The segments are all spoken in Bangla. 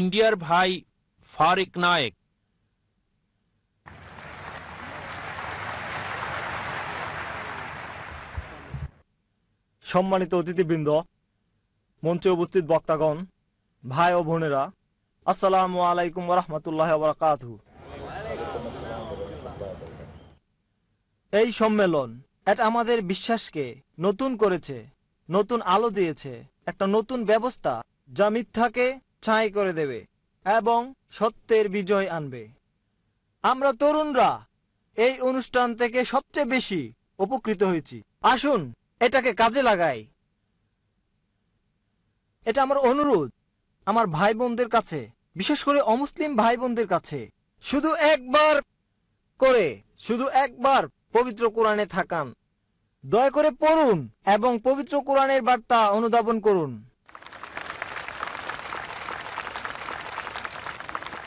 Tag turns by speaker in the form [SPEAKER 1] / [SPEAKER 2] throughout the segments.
[SPEAKER 1] ইন্ডিয়ার ভাই ফারিক নায়েক সম্মানিত অতিথিবৃন্দ মঞ্চে উপস্থিত বক্তাগণ ভাই ও বোনেরা আসসালামু আলাইকুম রহমতুল্লাহ বরকাত এই সম্মেলন এটা আমাদের বিশ্বাসকে নতুন করেছে নতুন আলো দিয়েছে একটা নতুন ব্যবস্থা যা মিথ্যাকে ছাই করে দেবে এবং সত্যের বিজয় আনবে আমরা তরুণরা এই অনুষ্ঠান থেকে সবচেয়ে বেশি উপকৃত হয়েছি আসুন এটাকে কাজে লাগাই এটা আমার অনুরোধ আমার ভাই বোনদের কাছে বিশেষ করে অমুসলিম ভাই বোনদের কাছে শুধু একবার করে শুধু একবার পবিত্র কোরআনে থাকান দয়া করে পড়ুন এবং পবিত্র কোরআনের বার্তা অনুধাবন করুন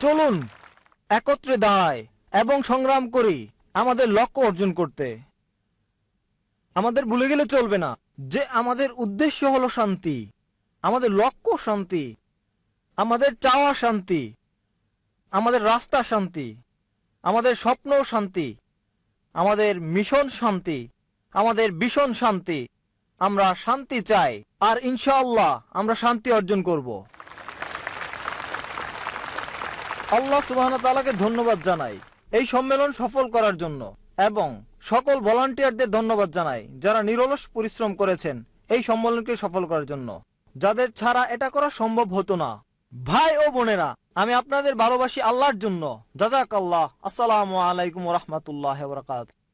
[SPEAKER 1] চলুন একত্রে দাঁড়ায় এবং সংগ্রাম করি আমাদের লক্ষ্য অর্জন করতে আমাদের ভুলে গেলে চলবে না যে আমাদের উদ্দেশ্য হল শান্তি আমাদের লক্ষ্য শান্তি আমাদের চাওয়া শান্তি আমাদের রাস্তা শান্তি আমাদের স্বপ্ন শান্তি আমাদের মিশন শান্তি আমাদের ভীষণ শান্তি আমরা শান্তি চাই আর ইনশাআল্লাহ আমরা শান্তি অর্জন করব। আল্লাহ তালাকে ধন্যবাদ জানাই এই সম্মেলন সফল করার জন্য এবং সকল ভলান্টিয়ারদের ধন্যবাদ জানাই যারা নিরলস পরিশ্রম করেছেন এই সম্মেলনকে সফল করার জন্য যাদের ছাড়া এটা করা সম্ভব হতো না ভাই ও বোনেরা আমি আপনাদের ভালোবাসি আল্লাহর জন্য জাজাক আল্লাহ আসসালামু আলাইকুম রহমতুল্লাহ বরকাত